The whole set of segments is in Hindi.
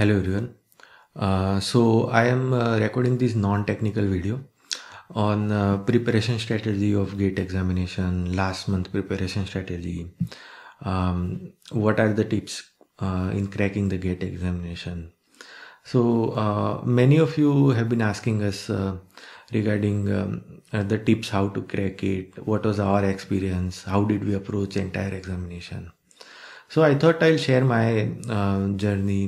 hello everyone uh, so i am uh, recording this non-technical video on uh, preparation strategy of gate examination last month preparation strategy um, what are the tips uh, in cracking the gate examination so uh, many of you have been asking us uh, regarding um, the tips how to crack it what was our experience how did we approach entire examination so i thought i'll share my journey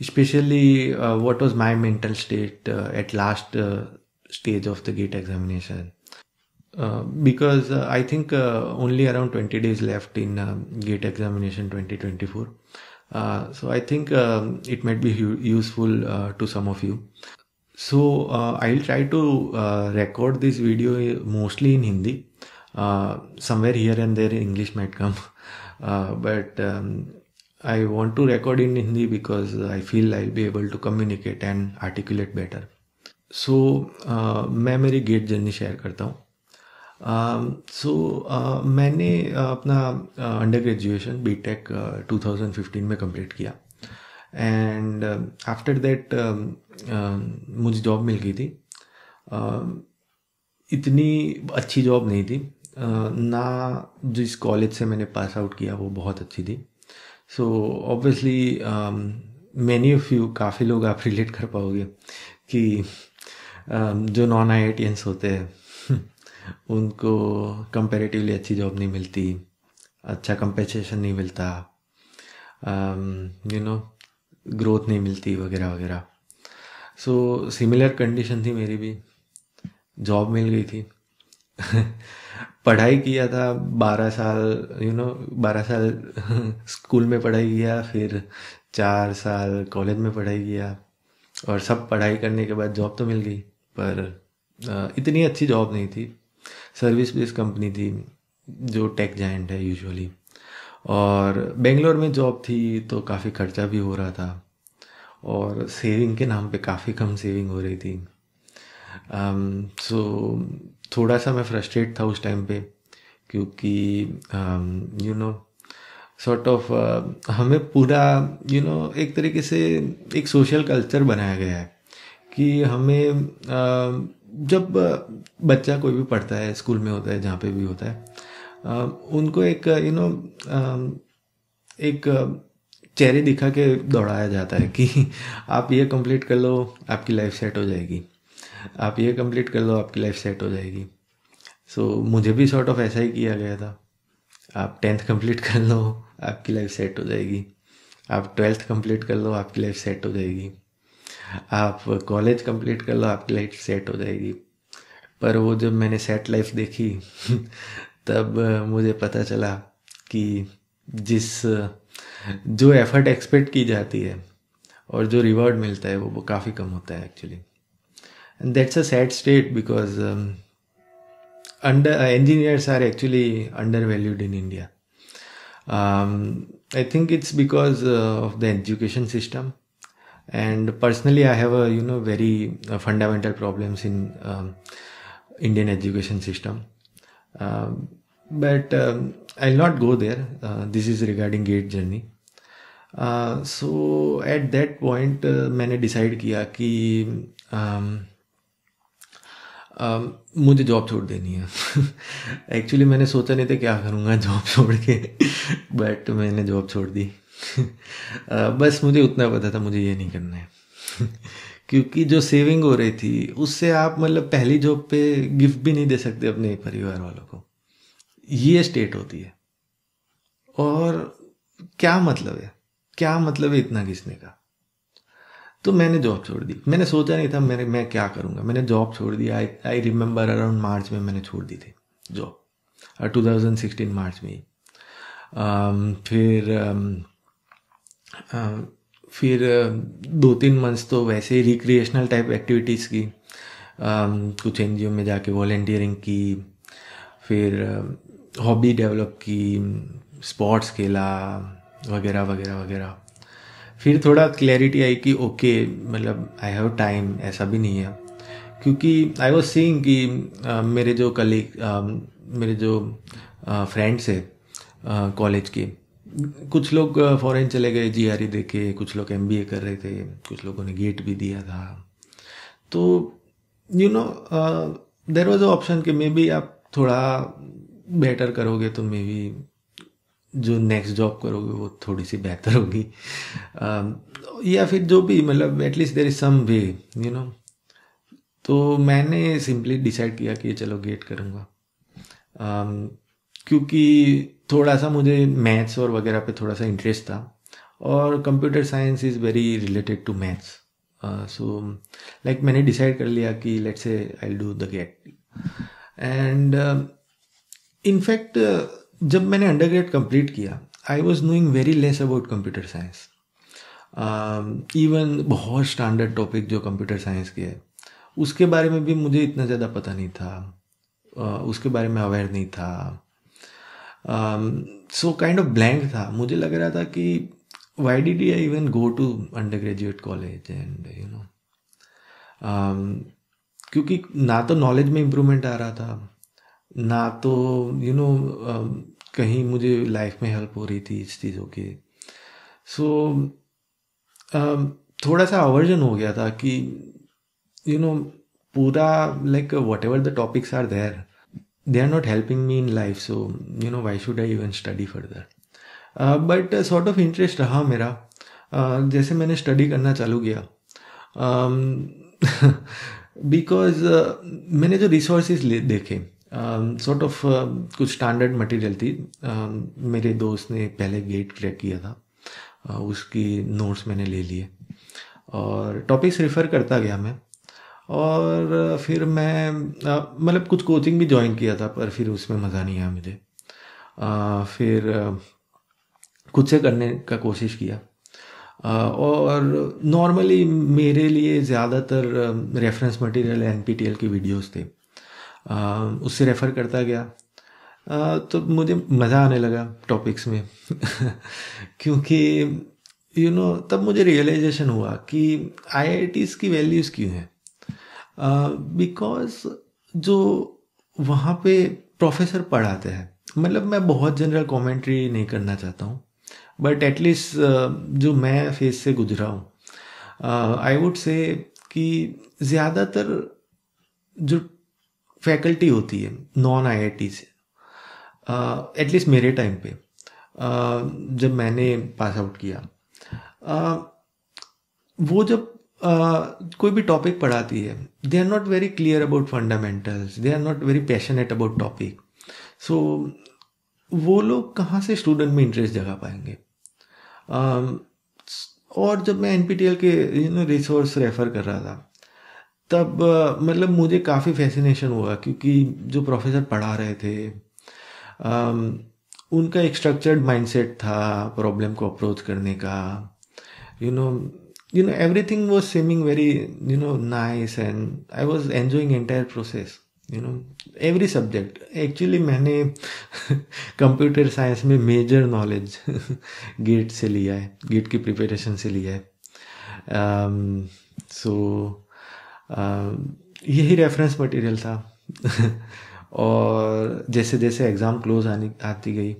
especially uh, what was my mental state uh, at last uh, stage of the gate examination. Uh, because uh, I think only around 20 days left in GATE examination 2024. so I think um, it might be useful to some of you. So I'll try to record this video mostly in Hindi. somewhere here and there English might come. but um, I want to record in Hindi because I feel I'll be able to communicate and articulate better. So so, uh, मैं मेरी गेट जर्नी शेयर करता हूँ so um, uh, so, uh, मैंने uh, अपना under graduation B tech two thousand fifteen में कम्प्लीट किया एंड आफ्टर दैट मुझे जॉब मिल गई थी um, इतनी अच्छी जॉब नहीं थी uh, ना जिस कॉलेज से मैंने पास आउट किया वो बहुत अच्छी थी so obviously many of you काफ़ी लोग आप रिलेट कर पाओगे कि um, जो नॉन आई आई होते हैं उनको कंपेरेटिवली अच्छी जॉब नहीं मिलती अच्छा कंपेसेशन नहीं मिलता यू नो ग्रोथ नहीं मिलती वगैरह वगैरह सो सिमिलर कंडीशन थी मेरी भी जॉब मिल गई थी पढ़ाई किया था बारह साल यू नो बारह साल स्कूल में पढ़ाई किया फिर चार साल कॉलेज में पढ़ाई किया और सब पढ़ाई करने के बाद जॉब तो मिल गई पर इतनी अच्छी जॉब नहीं थी सर्विस बेस्ड कंपनी थी जो टेक जाइंट है यूजुअली और बेंगलोर में जॉब थी तो काफ़ी खर्चा भी हो रहा था और सेविंग के नाम पे काफ़ी कम सेविंग हो रही थी सो um, so, थोड़ा सा मैं फ्रस्ट्रेट था उस टाइम पे क्योंकि यू नो सॉर्ट ऑफ हमें पूरा यू you नो know, एक तरीके से एक सोशल कल्चर बनाया गया है कि हमें uh, जब uh, बच्चा कोई भी पढ़ता है स्कूल में होता है जहाँ पे भी होता है uh, उनको एक you uh, you know know, um, uh, एक चेहरे दिखा के दौड़ाया जाता है कि आप ये कंप्लीट कर लो आपकी लाइफ सेट हो जाएगी आप ये कंप्लीट कर लो आपकी लाइफ सेट हो जाएगी सो so, मुझे भी सॉर्ट ऑफ ऐसा ही किया गया था आप टेंथ कंप्लीट कर लो आपकी लाइफ सेट हो जाएगी आप ट्वेल्थ कंप्लीट कर लो आपकी लाइफ सेट हो जाएगी आप कॉलेज कंप्लीट कर लो आपकी लाइफ सेट हो जाएगी पर वो जब मैंने सेट लाइफ देखी तब मुझे पता चला कि जिस जो एफर्ट एक्सपेक्ट की जाती है और जो रिवॉर्ड मिलता है वो काफ़ी कम होता है actually and that's a sad state because um, under uh, engineers are actually undervalued in India. Um, I think it's because uh, of the education system, and personally, I have a you know very uh, fundamental problems in um, Indian education system. Um, but um, I'll not go there. Uh, this is regarding gate journey. So at that point मैंने डिसाइड किया कि um, Um, मुझे जॉब छोड़ देनी है एक्चुअली मैंने सोचा नहीं था क्या करूँगा जॉब छोड़ के बट मैंने जॉब छोड़ दी uh, बस मुझे उतना पता था मुझे ये नहीं करना है क्योंकि जो सेविंग हो रही थी उससे आप मतलब पहली जॉब पे गिफ्ट भी नहीं दे सकते अपने परिवार वालों को ये स्टेट होती है और क्या मतलब है क्या मतलब है इतना घिसने का तो मैंने जॉब छोड़ दी मैंने सोचा नहीं था मैंने मैं क्या करूँगा मैंने जॉब छोड़ दी आई आई रिमेंबर अराउंड मार्च में मैंने छोड़ दी थी job two thousand sixteen March में ही um, फिर um, uh, फिर दो तीन मंथ्स तो वैसे ही रिक्रिएशनल टाइप एक्टिविटीज़ की um, कुछ एन में जाके वॉल्टियरिंग की फिर हॉबी uh, डेवलप की स्पोर्ट्स खेला वगैरह वगैरह वगैरह फिर थोड़ा क्लैरिटी आई कि ओके मतलब आई हैव टाइम ऐसा भी नहीं है क्योंकि आई वॉज सींग कि मेरे जो कलीग मेरे जो फ्रेंड्स है कॉलेज के कुछ लोग फॉरेन चले गए जी आर e देखे कुछ लोग एम कर रहे थे कुछ लोगों ने गेट भी दिया था तो you know there was a option कि मे बी आप थोड़ा बेटर करोगे तो मे बी जो नेक्स्ट जॉब करोगे वो थोड़ी सी बेहतर होगी या फिर जो भी मतलब at least there is some way you know तो मैंने सिंपली डिसाइड किया कि चलो गेट करूँगा क्योंकि थोड़ा सा मुझे मैथ्स और वगैरह पे थोड़ा सा इंटरेस्ट था और computer science is very related to maths so like मैंने डिसाइड कर लिया कि let's say I do the GATE and in fact जब मैंने अंडर ग्रेड कम्प्लीट किया I was knowing very less about computer science even बहुत स्टैंडर्ड टॉपिक जो कंप्यूटर साइंस के है उसके बारे में भी मुझे इतना ज़्यादा पता नहीं था uh, उसके बारे में अवेयर नहीं था सो काइंड ऑफ ब्लैंक था मुझे लग रहा था कि why did I even go to under graduate college and you know क्योंकि ना तो नॉलेज में इम्प्रूवमेंट आ रहा था ना तो you you know know, um, कहीं मुझे लाइफ में हेल्प हो रही थी इस चीज़ों की सो so, um, थोड़ा सा अवर्जन हो गया था कि यू you नो know, पूरा like whatever the topics are there they are not helping me in life so you know why should I even study further but sort of interest रहा मेरा uh, जैसे मैंने स्टडी करना चालू किया बिकॉज um, uh, मैंने जो रिसोर्सेज देखे सॉर्ट um, ऑफ uh, कुछ स्टैंडर्ड मटेरियल थी uh, मेरे दोस्त ने पहले गेट क्रैक किया था uh, उसकी नोट्स मैंने ले लिए और टॉपिक्स रिफ़र करता गया मैं और uh, फिर मैं uh, मतलब कुछ कोचिंग भी ज्वाइन किया था पर फिर उसमें मज़ा नहीं आया मुझे फिर खुद से करने का कोशिश किया और नॉर्मली मेरे लिए ज़्यादातर reference material N P T L की वीडियोस थे उससे रेफ़र करता गया तो मुझे मज़ा आने लगा टॉपिक्स में क्योंकि यू नो तब मुझे रियलाइजेशन हुआ कि आई की वैल्यूज़ क्यों हैं बिकॉज जो वहाँ पे प्रोफेसर पढ़ाते हैं मतलब मैं बहुत जनरल कमेंट्री नहीं करना चाहता हूँ बट एटलीस्ट जो मैं फेस से गुजरा हूँ आई वुड से कि ज़्यादातर जो फैकल्टी होती है नॉन आईआईटी से एटलीस्ट uh, मेरे टाइम पे uh, जब मैंने पास आउट किया uh, वो जब uh, कोई भी टॉपिक पढ़ाती है they are not very clear about fundamentals they are not very passionate about topic so वो लोग कहाँ से स्टूडेंट में इंटरेस्ट जगा पाएंगे uh, और जब मैं एन के यू नो रिसोर्स रेफर कर रहा था तब मतलब मुझे काफ़ी फैसिनेशन हुआ क्योंकि जो प्रोफेसर पढ़ा रहे थे उनका एक स्ट्रक्चर्ड माइंडसेट था प्रॉब्लम को अप्रोच करने का you know no everything was seeming very you know nice and I was enjoying entire process you know every subject actually मैंने कंप्यूटर साइंस में मेजर नॉलेज गेट से लिया है गेट की प्रिपरेशन से लिया है सो um, so, यही रेफरेंस मटेरियल था और जैसे जैसे एग्ज़ाम क्लोज आने आती गई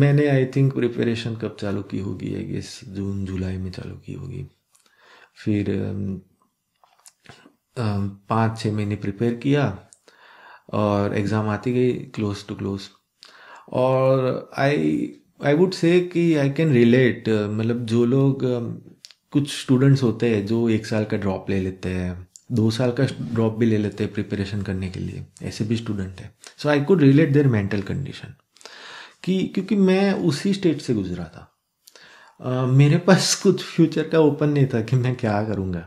मैंने आई थिंक प्रिपरेशन कब चालू की होगी आई गेस जून जुलाई में चालू की होगी फिर पाँच छः महीने प्रिपेयर किया और एग्ज़ाम आती गई क्लोज टू क्लोज और आई आई वुड से कि आई कैन रिलेट मतलब जो लोग कुछ स्टूडेंट्स होते हैं जो एक साल का ड्रॉप ले लेते हैं दो साल का ड्रॉप भी ले लेते हैं प्रिपरेशन करने के लिए ऐसे भी स्टूडेंट है so I could relate their mental condition कि क्योंकि मैं उसी स्टेट से गुजरा था uh, मेरे पास कुछ फ्यूचर का ओपन नहीं था कि मैं क्या करूँगा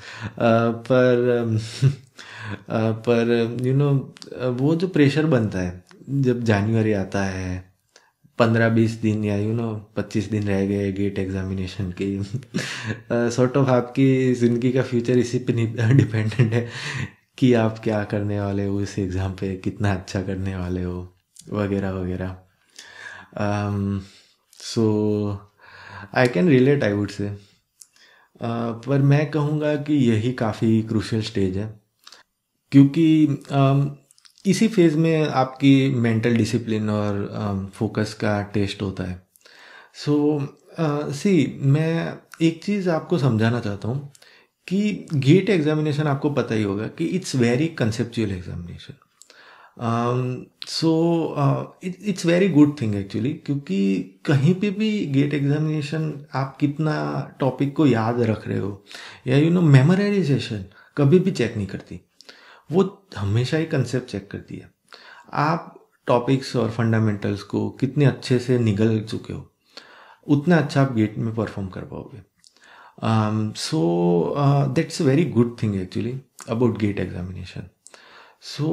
uh, पर uh, पर यू you नो know, वो जो प्रेशर बनता है जब जानवरी आता है पंद्रह बीस दिन या यू नो पच्चीस दिन रह गए गेट एग्जामिनेशन के सॉर्ट uh, ऑफ आपकी ज़िंदगी का फ्यूचर इसी पे डिपेंडेंट है कि आप क्या करने वाले हो इस एग्ज़ाम पे कितना अच्छा करने वाले हो वगैरह वगैरह so I can relate I would say पर मैं कहूँगा कि यही काफ़ी क्रूशल स्टेज है क्योंकि um, इसी फेज़ में आपकी मेंटल डिसिप्लिन और फोकस का टेस्ट होता है सो सी मैं एक चीज़ आपको समझाना चाहता हूँ कि गेट एग्जामिनेशन आपको पता ही होगा कि it's very conceptual examination so it's very good thing actually क्योंकि कहीं पे भी गेट एग्जामिनेशन आप कितना टॉपिक को याद रख रहे हो या यू नो मेमोराइजेशन कभी भी चेक नहीं करती वो हमेशा ही कंसेप्ट चेक करती है आप टॉपिक्स और फंडामेंटल्स को कितने अच्छे से निगल चुके हो उतना अच्छा आप गेट में परफॉर्म कर पाओगे so that's a very good thing actually about GATE examination so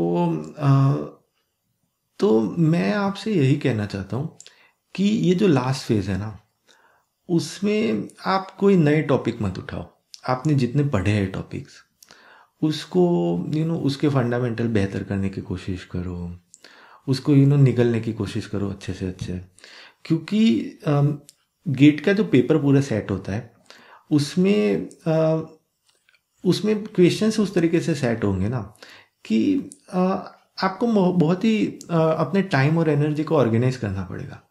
तो मैं आपसे यही कहना चाहता हूँ कि ये जो लास्ट फेज है ना उसमें आप कोई नए टॉपिक मत उठाओ आपने जितने पढ़े हैं टॉपिक्स उसको यू you नो know, उसके फंडामेंटल बेहतर करने की कोशिश करो उसको यू you नो know, निगलने की कोशिश करो अच्छे से अच्छे क्योंकि गेट का जो पेपर पूरा सेट होता है उसमें आ, उसमें क्वेश्चन उस तरीके से सेट होंगे ना कि आ, आपको बहुत ही आ, अपने टाइम और एनर्जी को ऑर्गेनाइज करना पड़ेगा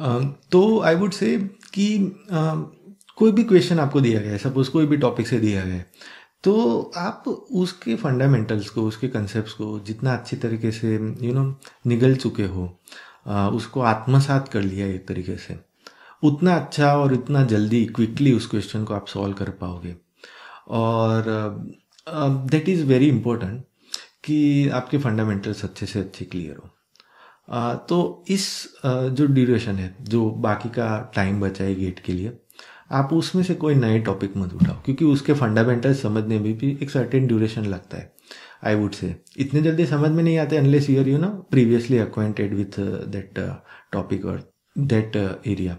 आ, तो आई वुड से कि आ, कोई भी क्वेश्चन आपको दिया गया है सपोज कोई भी टॉपिक से दिया गया है तो आप उसके फंडामेंटल्स को उसके कंसेप्ट को जितना अच्छी तरीके से यू नो निगल चुके हो उसको आत्मसात कर लिया एक तरीके से उतना अच्छा और इतना जल्दी क्विकली उस क्वेश्चन को आप सॉल्व कर पाओगे और दैट इज़ वेरी इम्पोर्टेंट कि आपके फंडामेंटल्स अच्छे से अच्छे क्लियर हो तो इस जो ड्यूरेशन है जो बाकी का टाइम बचा है गेट के लिए आप उसमें से कोई नए टॉपिक मत उठाओ क्योंकि उसके फंडामेंटल समझने में भी एक सर्टेन ड्यूरेशन लगता है आई वुड से इतने जल्दी समझ में नहीं आते unless your you know previously acquainted with that topic और दैट एरिया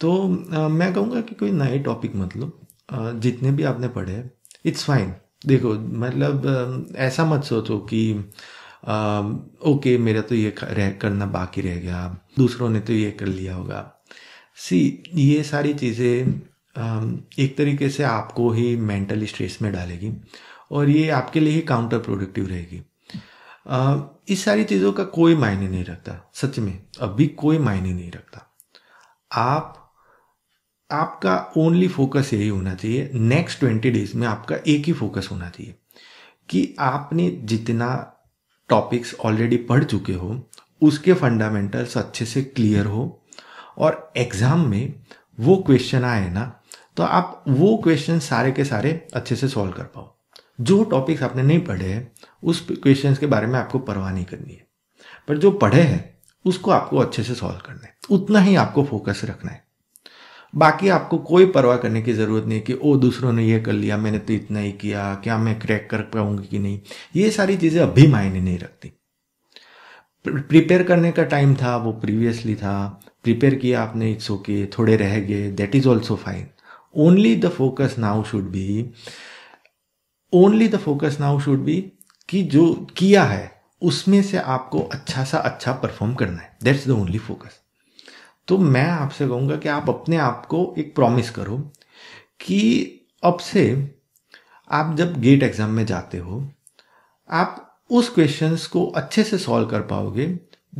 तो uh, मैं कहूँगा कि कोई नए टॉपिक मत लो uh, जितने भी आपने पढ़े हैं इट्स फाइन देखो मतलब uh, ऐसा मत सोचो कि ओके uh, okay, मेरा तो ये करना बाकी रह गया दूसरों ने तो ये कर लिया होगा सी ये सारी चीज़ें एक तरीके से आपको ही मेंटली स्ट्रेस में डालेगी और ये आपके लिए ही काउंटर प्रोडक्टिव रहेगी इस सारी चीज़ों का कोई मायने नहीं रखता सच में अभी कोई मायने नहीं रखता आप आपका ओनली फोकस यही होना चाहिए नेक्स्ट ट्वेंटी डेज में आपका एक ही फोकस होना चाहिए कि आपने जितना टॉपिक्स ऑलरेडी पढ़ चुके हो उसके फंडामेंटल्स अच्छे से क्लियर हो और एग्जाम में वो क्वेश्चन आए ना तो आप वो क्वेश्चन सारे के सारे अच्छे से सॉल्व कर पाओ जो टॉपिक्स आपने नहीं पढ़े हैं उस क्वेश्चन के बारे में आपको परवाह नहीं करनी है पर जो पढ़े हैं उसको आपको अच्छे से सॉल्व करना है उतना ही आपको फोकस रखना है बाकी आपको कोई परवाह करने की ज़रूरत नहीं कि ओ दूसरों ने यह कर लिया मैंने तो इतना ही किया क्या मैं क्रैक कर पाऊंगी कि नहीं ये सारी चीज़ें अभी मायने नहीं रखती प्रिपेयर करने का टाइम था वो प्रीवियसली था प्रिपेयर किया आपने इट्स ओके थोड़े रह गए that is also fine only the focus now should be only the focus now should be कि जो किया है उसमें से आपको अच्छा सा अच्छा परफॉर्म करना है दैट्स द ओनली फोकस तो मैं आपसे कहूँगा कि आप अपने आप को एक प्रॉमिस करो कि अब से आप जब गेट एग्जाम में जाते हो आप उस क्वेश्चंस को अच्छे से सॉल्व कर पाओगे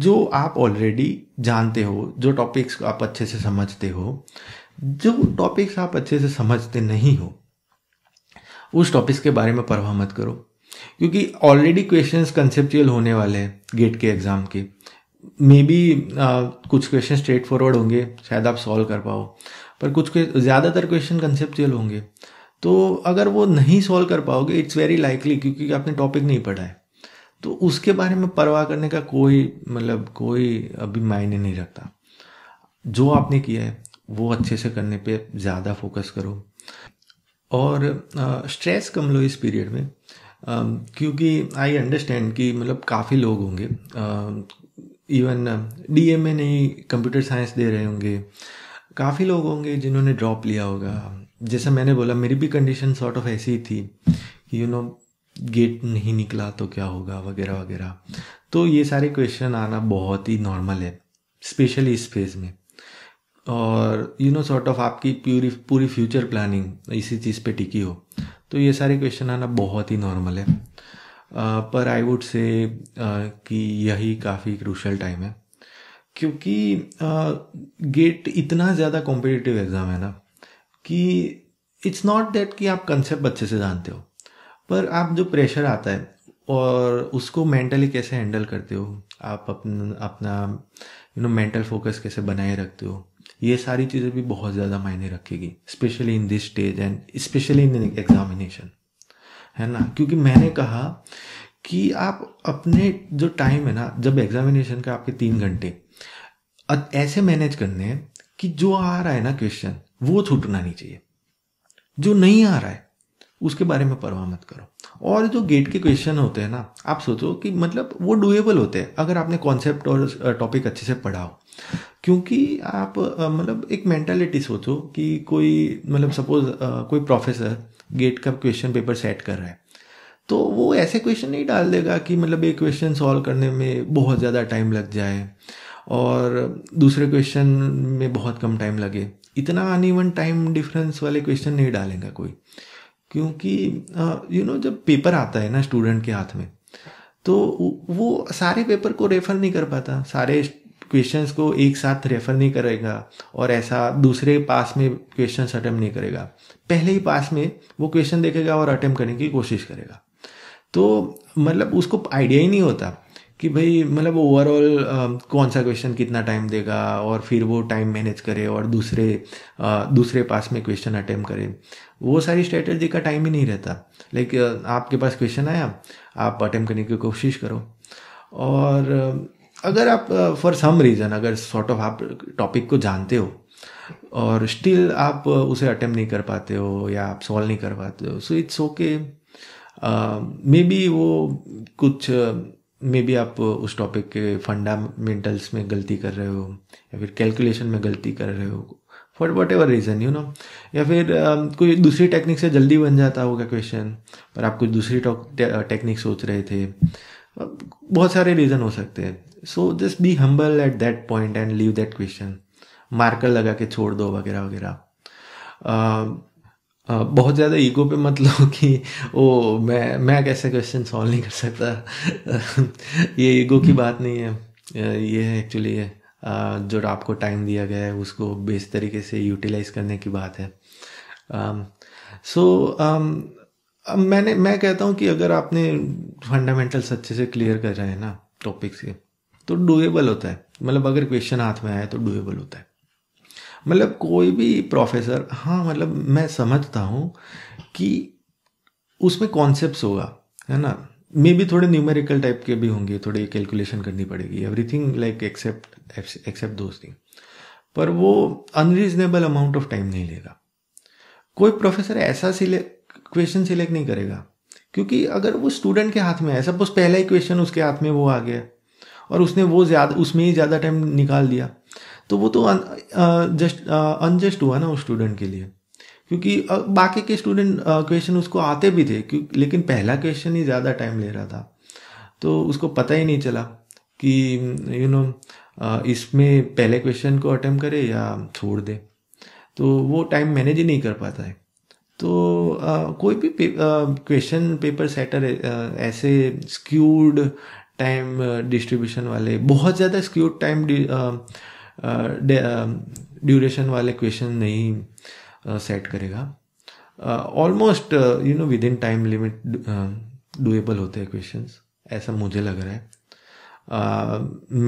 जो आप ऑलरेडी जानते हो जो टॉपिक्स आप अच्छे से समझते हो जो टॉपिक्स आप अच्छे से समझते नहीं हो उस टॉपिक्स के बारे में परवाह मत करो क्योंकि ऑलरेडी क्वेश्चन कंसेप्चुअल होने वाले हैं गेट के एग्जाम के मे बी कुछ क्वेश्चन स्ट्रेट फॉरवर्ड होंगे शायद आप सॉल्व कर पाओ पर कुछ ज़्यादातर क्वेश्चन कंसेप्चुअल होंगे तो अगर वो नहीं सॉल्व कर पाओगे इट्स वेरी लाइकली क्योंकि आपने टॉपिक नहीं पढ़ा है तो उसके बारे में परवाह करने का कोई मतलब कोई अभी मायने नहीं रखता जो आपने किया है वो अच्छे से करने पे ज़्यादा फोकस करो और स्ट्रेस कम लो इस पीरियड में क्योंकि आई अंडरस्टैंड कि मतलब काफ़ी लोग होंगे इवन डी एम ए नहीं कंप्यूटर साइंस दे रहे होंगे काफ़ी लोग होंगे जिन्होंने ड्रॉप लिया होगा जैसा मैंने बोला मेरी भी कंडीशन सॉर्ट ऑफ ऐसी ही थी कि यू नो गेट नहीं निकला तो क्या होगा वगैरह वगैरह तो ये सारे क्वेश्चन आना बहुत ही नॉर्मल है स्पेशली इस फेज में और यू नो सॉर्ट ऑफ आपकी प्यूरी पूरी फ्यूचर प्लानिंग इसी चीज़ पे टिकी हो तो ये सारे क्वेश्चन आना बहुत ही नॉर्मल है आ, पर आई वुड से कि यही काफ़ी क्रूशल टाइम है क्योंकि आ, गेट इतना ज़्यादा कॉम्पिटिटिव एग्ज़ाम है ना कि इट्स नॉट दैट कि आप कंसेप्ट अच्छे से जानते हो पर आप जो प्रेशर आता है और उसको मेंटली कैसे हैंडल करते हो आप अपन अपना यू नो मेंटल फोकस कैसे बनाए रखते हो ये सारी चीज़ें भी बहुत ज़्यादा मायने रखेगी specially in this stage and specially in examination है ना क्योंकि मैंने कहा कि आप अपने जो टाइम है ना जब एग्जामिनेशन का आपके तीन घंटे ऐसे मैनेज करने हैं कि जो आ रहा है ना क्वेश्चन वो छूटना नहीं चाहिए जो नहीं आ रहा है उसके बारे में परवाह मत करो और जो गेट के क्वेश्चन होते हैं ना आप सोचो कि मतलब वो डुएबल होते हैं अगर आपने कॉन्सेप्ट और टॉपिक अच्छे से पढ़ा हो क्योंकि आप मतलब एक मेंटालिटी सोचो कि कोई मतलब सपोज कोई प्रोफेसर गेट का क्वेश्चन पेपर सेट कर रहा है तो वो ऐसे क्वेश्चन नहीं डाल देगा कि मतलब एक क्वेश्चन सॉल्व करने में बहुत ज़्यादा टाइम लग जाए और दूसरे क्वेश्चन में बहुत कम टाइम लगे इतना अनइवन टाइम डिफरेंस वाले क्वेश्चन नहीं डालेगा कोई क्योंकि यू नो जब पेपर आता है ना स्टूडेंट के हाथ में तो वो सारे पेपर को रेफर नहीं कर पाता सारे क्वेश्चंस को एक साथ रेफर नहीं करेगा और ऐसा दूसरे पास में क्वेश्चन अटैम्प्ट नहीं करेगा पहले ही पास में वो क्वेश्चन देखेगा और अटैम्प्ट करने की कोशिश करेगा तो मतलब उसको आइडिया ही नहीं होता कि भाई मतलब ओवरऑल कौन सा क्वेश्चन कितना टाइम देगा और फिर वो टाइम मैनेज करे और दूसरे आ, दूसरे पास में क्वेश्चन अटैम्प करे वो सारी स्ट्रेटजी का टाइम ही नहीं रहता लाइक आपके पास क्वेश्चन आया आप अटैम्प करने की कोशिश करो और अगर आप फॉर सम रीज़न अगर सॉर्ट ऑफ आप टॉपिक को जानते हो और स्टिल आप उसे अटैम्प नहीं कर पाते हो या आप सॉल्व नहीं कर पाते हो so it's okay maybe वो कुछ मे भी आप uh, उस टॉपिक के फंडामेंटल्स में गलती कर रहे हो या फिर कैलकुलेशन में गलती कर रहे हो for whatever reason you know या फिर uh, कोई दूसरी टेक्निक से जल्दी बन जाता होगा क्वेश्चन पर आप कुछ दूसरी टेक्निक uh, सोच रहे थे बहुत सारे रीज़न हो सकते हैं so just be humble at that point and leave that question marker लगा के छोड़ दो वगैरह वगैरह uh, बहुत ज़्यादा ईगो पे मत लो कि ओ मैं मैं कैसे क्वेश्चन सॉल्व नहीं कर सकता ये ईगो की बात नहीं है ये है एक्चुअली है जो आपको टाइम दिया गया है उसको बेस तरीके से यूटिलाइज करने की बात है सो so, मैंने मैं कहता हूँ कि अगर आपने फंडामेंटल्स अच्छे से क्लियर कर रहे हैं ना टॉपिक्स के तो डुएबल होता है मतलब अगर क्वेश्चन हाथ में आया तो डुएबल होता है मतलब कोई भी प्रोफेसर हाँ मतलब मैं समझता हूँ कि उसमें कॉन्सेप्ट होगा है ना मे भी थोड़े न्यूमेरिकल टाइप के भी होंगे थोड़ी कैलकुलेशन करनी पड़ेगी everything like except except those thing पर वो अनरीजनेबल अमाउंट ऑफ टाइम नहीं लेगा कोई प्रोफेसर ऐसा सिलेक्ट क्वेश्चन सिलेक्ट नहीं करेगा क्योंकि अगर वो स्टूडेंट के हाथ में है सपोज पहला ही क्वेश्चन उसके हाथ में वो आ गया और उसने वो ज़्यादा उसमें ही ज़्यादा टाइम निकाल दिया तो वो तो जस्ट अनजस्ट uh, uh, हुआ ना उस स्टूडेंट के लिए क्योंकि uh, बाकी के स्टूडेंट क्वेश्चन उसको आते भी थे लेकिन पहला क्वेश्चन ही ज़्यादा टाइम ले रहा था तो उसको पता ही नहीं चला कि यू नो इसमें पहले क्वेश्चन को अटैम्प्ट करे या छोड़ दे तो वो टाइम मैनेज ही नहीं कर पाता है तो आ, कोई भी क्वेश्चन पे, पेपर सेटर ऐसे स्क्यूड टाइम डिस्ट्रीब्यूशन वाले बहुत ज़्यादा स्क्यूड टाइम ड्यूरेशन वाले क्वेश्चन नहीं सेट करेगा almost you know within time limit doable होते हैं क्वेश्चन ऐसा मुझे लग रहा है Uh,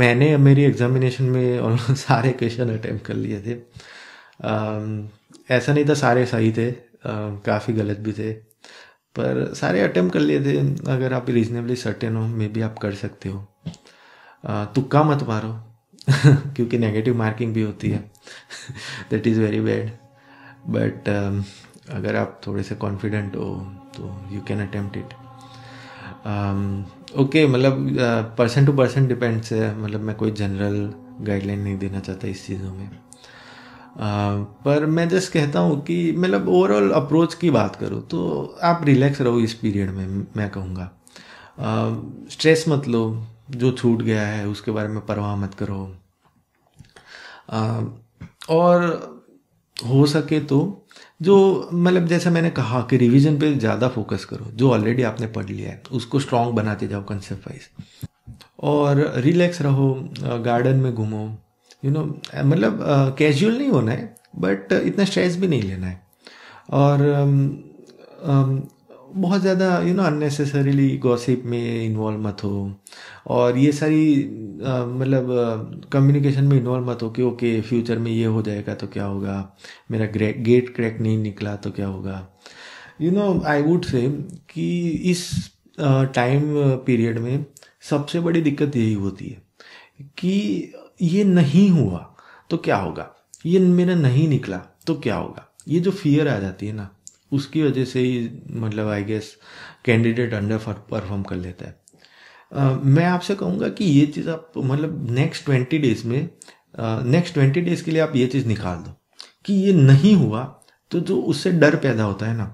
मैंने मेरी एग्जामिनेशन में ऑलमोस्ट सारे क्वेश्चन अटैम्प्ट कर लिए थे uh, ऐसा नहीं था सारे सही थे uh, काफ़ी गलत भी थे पर सारे अटैम्प्ट कर लिए थे अगर आप रीजनेबली सर्टेन हो मे भी आप कर सकते हो तुक्का मत मारो क्योंकि नेगेटिव मार्किंग भी होती है that is very bad but अगर आप थोड़े से कॉन्फिडेंट हो तो you can attempt it okay मतलब पर्सन टू पर्सन डिपेंड्स है मतलब मैं कोई जनरल गाइडलाइन नहीं देना चाहता इस चीज़ों में Uh, पर मैं जस्ट कहता हूँ कि मतलब ओवरऑल अप्रोच की बात करूँ तो आप रिलैक्स रहो इस पीरियड में मैं कहूँगा स्ट्रेस uh, मत लो जो छूट गया है उसके बारे में परवाह मत करो आ, और हो सके तो जो मतलब जैसा मैंने कहा कि रिवीजन पे ज़्यादा फोकस करो जो ऑलरेडी आपने पढ़ लिया है उसको स्ट्रांग बनाते जाओ कंसेप्ट वाइज और रिलैक्स रहो गार्डन में घूमो यू नो मतलब कैजुअल नहीं होना है बट इतना स्ट्रेस भी नहीं लेना है और बहुत ज़्यादा यू नो अननेसेसरीली गॉसिप में इन्वॉल्व मत हो और ये सारी मतलब कम्युनिकेशन में इन्वॉल्व मत हो कि ओके फ्यूचर में ये हो जाएगा तो क्या होगा मेरा गेट क्रैक नहीं निकला तो क्या होगा यू नो आई वुड से कि इस टाइम पीरियड में सबसे बड़ी दिक्कत यही होती है कि ये नहीं हुआ तो क्या होगा ये मेरा नहीं निकला तो क्या होगा ये जो फियर आ जाती है ना उसकी वजह से ही मतलब I guess candidate underperform कर लेता है Uh, मैं आपसे कहूँगा कि ये चीज़ आप मतलब नेक्स्ट ट्वेंटी डेज में नेक्स्ट ट्वेंटी डेज के लिए आप ये चीज़ निकाल दो कि ये नहीं हुआ तो जो उससे डर पैदा होता है ना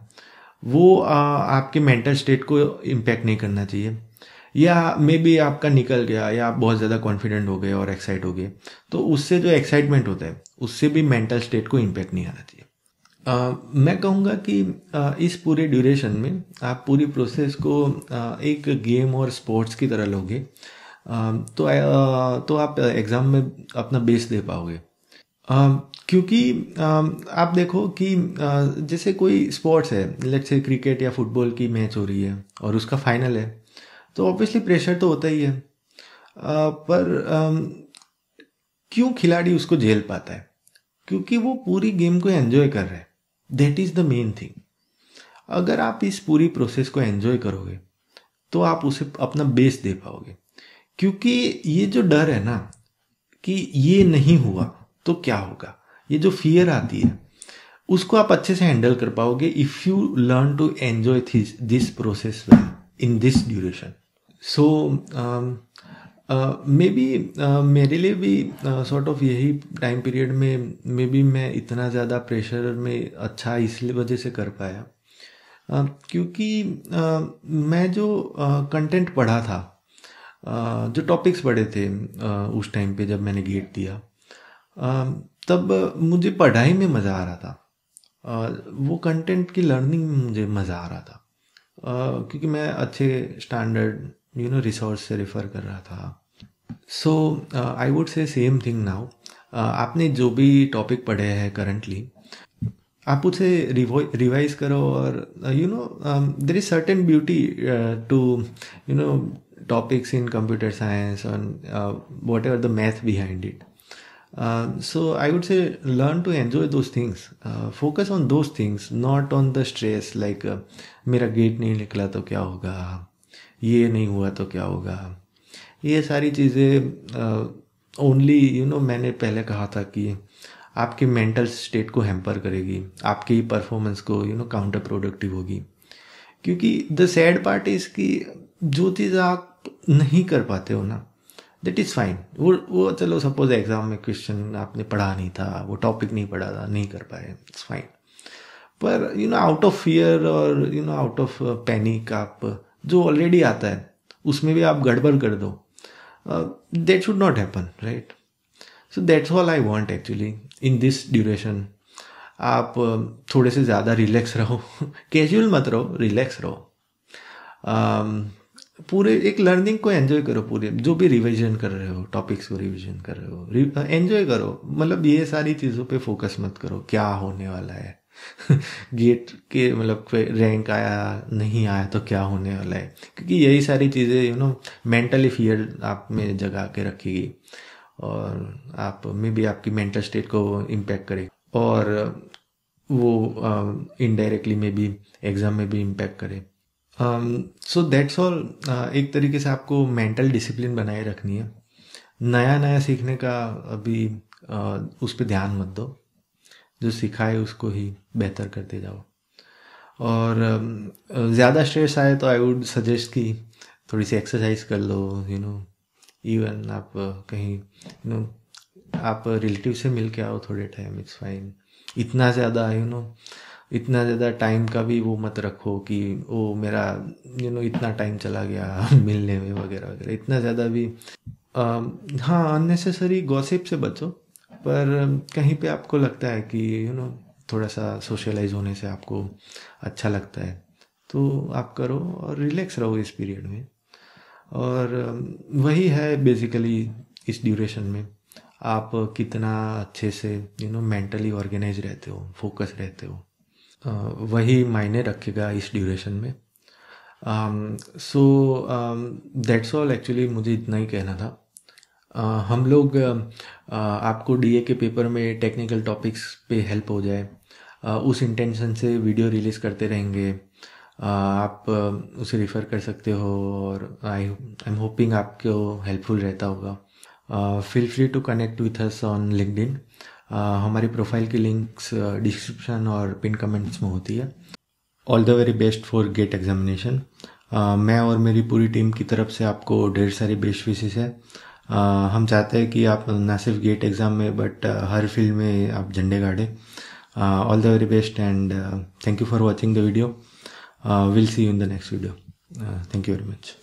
वो आ, आपके मेंटल स्टेट को इम्पैक्ट नहीं करना चाहिए या मे बी आपका निकल गया या आप बहुत ज़्यादा कॉन्फिडेंट हो गए और एक्साइट हो गए तो उससे जो एक्साइटमेंट होता है उससे भी मेंटल स्टेट को इम्पैक्ट नहीं आना चाहिए आ, मैं कहूँगा कि आ, इस पूरे ड्यूरेशन में आप पूरी प्रोसेस को आ, एक गेम और स्पोर्ट्स की तरह लोगे तो आ, तो आप एग्ज़ाम में अपना बेस दे पाओगे क्योंकि आप देखो कि जैसे कोई स्पोर्ट्स है लेट्स से क्रिकेट या फुटबॉल की मैच हो रही है और उसका फाइनल है तो ऑब्वियसली प्रेशर तो होता ही है पर क्यों खिलाड़ी उसको झेल पाता है क्योंकि वो पूरी गेम को एंजॉय कर रहा है that is the main thing अगर आप इस पूरी प्रोसेस को एंजॉय करोगे तो आप उसे अपना बेस दे पाओगे क्योंकि ये जो डर है ना कि ये नहीं हुआ तो क्या होगा ये जो फियर आती है उसको आप अच्छे से हैंडल कर पाओगे if you learn to enjoy this process in this duration so may uh, be uh, मेरे लिए भी सॉर्ट uh, ऑफ यही टाइम पीरियड में मे बी मैं इतना ज़्यादा प्रेशर में अच्छा इसलिए वजह से कर पाया uh, क्योंकि uh, मैं जो कंटेंट uh, पढ़ा था uh, जो टॉपिक्स पढ़े थे uh, उस टाइम पे जब मैंने गेट दिया uh, तब मुझे पढ़ाई में मज़ा आ रहा था वो कंटेंट की लर्निंग में मुझे मज़ा आ रहा था क्योंकि मैं अच्छे स्टैंडर्ड यू नो रिसोर्स से रेफर कर रहा था so I would say same thing now आपने जो भी टॉपिक पढ़े हैं करंटली आप उसे रिवाइज करो और you know there is certain beauty to you know topics in computer science on whatever the math behind it so I would say learn to enjoy those things focus on those things not on the stress like मेरा गेट नहीं निकला तो क्या होगा ये नहीं हुआ तो क्या होगा ये सारी चीज़ें ओनली यू नो मैंने पहले कहा था कि आपके मेंटल स्टेट को हैम्पर करेगी आपकी परफॉर्मेंस को यू नो काउंटर प्रोडक्टिव होगी क्योंकि द सैड पार्ट इज़ कि जो चीज़ आप नहीं कर पाते हो ना दैट इज़ फाइन वो वो चलो सपोज एग्ज़ाम में क्वेश्चन आपने पढ़ा नहीं था वो टॉपिक नहीं पढ़ा था नहीं कर पाए इट्स फाइन पर you know out of fear और you know out of panic आप जो ऑलरेडी आता है उसमें भी आप गड़बड़ कर दो that should not happen right so that's all I want actually in this duration आप uh, थोड़े से ज़्यादा रिलैक्स रहो कैजुअल मत रहो रिलैक्स रहो um, पूरे एक लर्निंग को एंजॉय करो पूरे जो भी रिवीजन कर रहे हो टॉपिक्स को रिवीजन कर रहे हो एंजॉय uh, करो मतलब ये सारी चीज़ों पे फोकस मत करो क्या होने वाला है गेट के मतलब रैंक आया नहीं आया तो क्या होने वाला है क्योंकि यही सारी चीज़ें यू नो मेंटली फियर आप में जगा के रखेगी और आप में भी आपकी मेंटल स्टेट को इम्पैक्ट करेगी और वो इनडायरेक्टली um, में भी एग्ज़ाम में भी इम्पैक्ट करे सो दैट्स ऑल एक तरीके से आपको मेंटल डिसिप्लिन बनाए रखनी है नया नया सीखने का अभी uh, उस पर ध्यान मत दो जो सिखाए उसको ही बेहतर करते जाओ और ज़्यादा स्ट्रेस आए तो आई वुड सजेस्ट कि थोड़ी सी एक्सरसाइज कर लो यू नो इवन आप कहीं यू नो आप रिलेटिव से मिल के आओ थोड़े टाइम इट्स फाइन इतना ज़्यादा यू नो इतना ज़्यादा टाइम का भी वो मत रखो कि वो मेरा यू नो इतना टाइम चला गया मिलने में वगैरह वगैरह इतना ज़्यादा भी आ, हाँ अननेसेसरी गॉसिप से बचो पर कहीं पे आपको लगता है कि यू नो थोड़ा सा सोशलाइज होने से आपको अच्छा लगता है तो आप करो और रिलैक्स रहो इस पीरियड में और वही है बेसिकली इस ड्यूरेशन में आप कितना अच्छे से यू नो मेंटली ऑर्गेनाइज रहते हो फोकस रहते हो वही मायने रखेगा इस ड्यूरेशन में सो दैट्स ऑल एक्चुअली मुझे इतना ही कहना था हम लोग आपको डीए के पेपर में टेक्निकल टॉपिक्स पे हेल्प हो जाए उस इंटेंशन से वीडियो रिलीज़ करते रहेंगे आप उसे रिफर कर सकते हो और आई आई एम होपिंग आपको हेल्पफुल रहता होगा feel free to connect with us on LinkedIn हमारी प्रोफाइल की लिंक्स डिस्क्रिप्शन और पिन कमेंट्स में होती है all the very best for GATE examination मैं और मेरी पूरी टीम की तरफ से आपको ढेर सारी बेस्ट विशेष है हम चाहते हैं कि आप ना सिर्फ गेट एग्ज़ाम में बट हर फील्ड में आप झंडे गाड़े all the very best and thank you for watching the video will see you in the next video thank you very much